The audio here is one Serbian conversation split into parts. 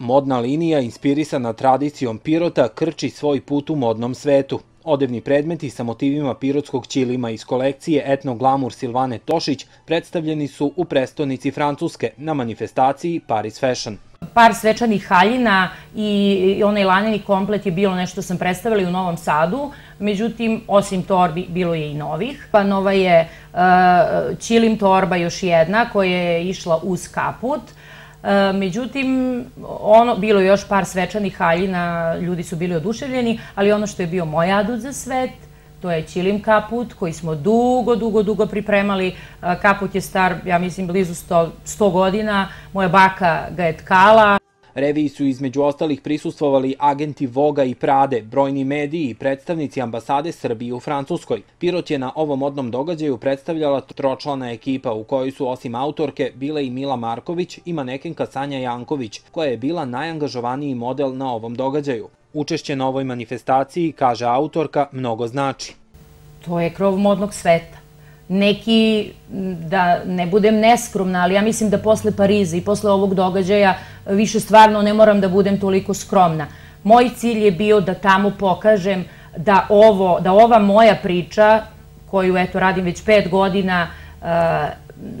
Modna linija, inspirisana tradicijom Pirota, krči svoj put u modnom svetu. Odevni predmeti sa motivima pirotskog ćilima iz kolekcije Etnoglamur Silvane Tošić predstavljeni su u prestonici Francuske na manifestaciji Paris Fashion par svečanih haljina i onaj laneni komplet je bilo nešto sam predstavila i u Novom Sadu, međutim, osim torbi, bilo je i novih. Pa nova je Čilim e, torba još jedna koja je išla uz kaput, E, međutim, ono, bilo je još par svečanih haljina, ljudi su bili oduševljeni, ali ono što je bio moj adut za svet, to je Čilim kaput koji smo dugo, dugo, dugo pripremali. E, kaput je star, ja mislim, blizu 100 godina. Moja baka ga je tkala, Reviji su između ostalih prisustvovali agenti Voga i Prade, brojni mediji i predstavnici ambasade Srbije u Francuskoj. Pirot je na ovom odnom događaju predstavljala tročlana ekipa u kojoj su osim autorke bile i Mila Marković i manekenka Sanja Janković, koja je bila najangažovaniji model na ovom događaju. Učešće na ovoj manifestaciji, kaže autorka, mnogo znači. To je krov modnog sveta neki, da ne budem neskromna, ali ja mislim da posle Pariza i posle ovog događaja više stvarno ne moram da budem toliko skromna. Moj cilj je bio da tamo pokažem da, ovo, da ova moja priča, koju eto radim već pet godina, e,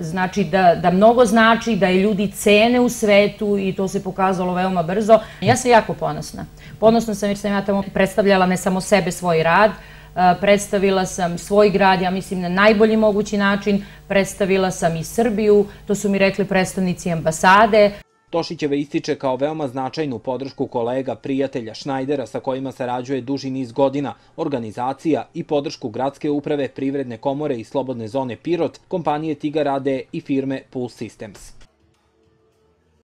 znači da, da mnogo znači, da je ljudi cene u svetu i to se pokazalo veoma brzo. Ja sam jako ponosna. Ponosna sam jer sam ja tamo predstavljala ne samo sebe, svoj rad, e, predstavila sam svoj grad, ja mislim na najbolji mogući način, predstavila sam i Srbiju, to su mi rekli predstavnici ambasade. Tošićeva ističe kao veoma značajnu podršku kolega, prijatelja Šnajdera sa kojima sarađuje duži niz godina, organizacija i podršku gradske uprave, privredne komore i slobodne zone Pirot, kompanije Tigar AD i firme Pulse Systems.